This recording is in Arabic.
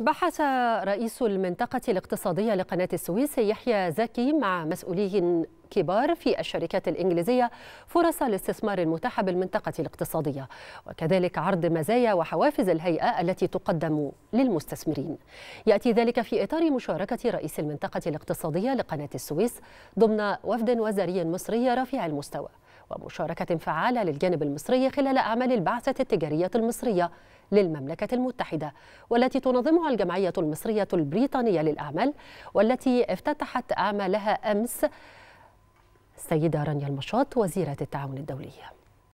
بحث رئيس المنطقة الاقتصادية لقناة السويس يحيى زكي مع مسؤولي كبار في الشركات الإنجليزية فرص الاستثمار المتاحة بالمنطقة الاقتصادية وكذلك عرض مزايا وحوافز الهيئة التي تقدم للمستثمرين يأتي ذلك في إطار مشاركة رئيس المنطقة الاقتصادية لقناة السويس ضمن وفد وزاري مصري رفيع المستوى ومشاركة فعالة للجانب المصري خلال أعمال البعثة التجارية المصرية للمملكة المتحدة والتي تنظمها الجمعية المصرية البريطانية للأعمال والتي افتتحت أعمالها أمس السيدة رانيا المشاط وزيرة التعاون الدولي